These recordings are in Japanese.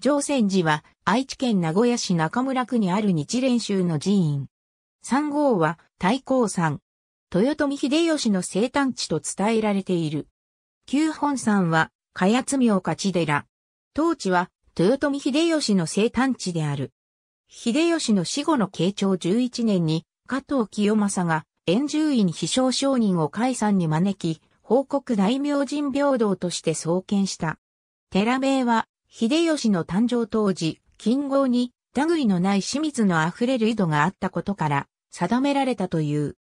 常泉寺は愛知県名古屋市中村区にある日蓮宗の寺院。3号は太閤山。豊臣秀吉の生誕地と伝えられている。旧本山は、かやつ明勝寺。当地は、豊臣秀吉の生誕地である。秀吉の死後の慶長11年に、加藤清正が、円獣院秘書商人を解散に招き、報告大明神平等として創建した。寺名は、秀吉の誕生当時、金郷に、類のない清水の溢れる井戸があったことから、定められたという。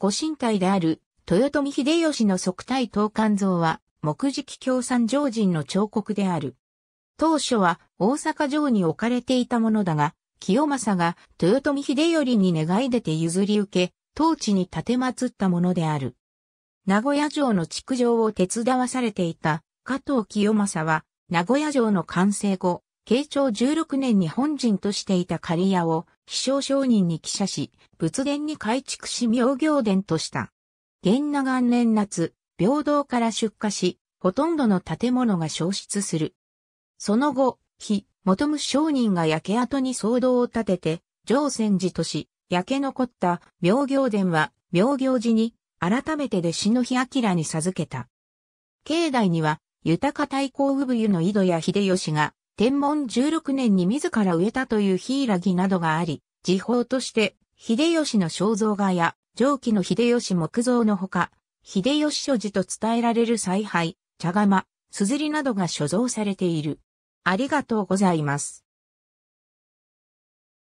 ご神体である、豊臣秀吉の即体東官像は、木敷共産上人の彫刻である。当初は大阪城に置かれていたものだが、清正が豊臣秀頼に願い出て譲り受け、当地に建て祀ったものである。名古屋城の築城を手伝わされていた加藤清正は、名古屋城の完成後、慶長16年に本陣としていた刈屋を、飛翔商人に記者し、仏殿に改築し妙行殿とした。元那元年夏、平等から出火し、ほとんどの建物が消失する。その後、非、元武商人が焼け跡に騒動を立てて、上船寺とし、焼け残った妙行殿は、妙行寺に、改めて弟子の日明に授けた。境内には、豊か太閤産湯の井戸や秀吉が、天文16年に自ら植えたという柊ギなどがあり、時報として、秀吉の肖像画や、上記の秀吉木造のほか、秀吉所持と伝えられる采配、茶釜、硯などが所蔵されている。ありがとうございます。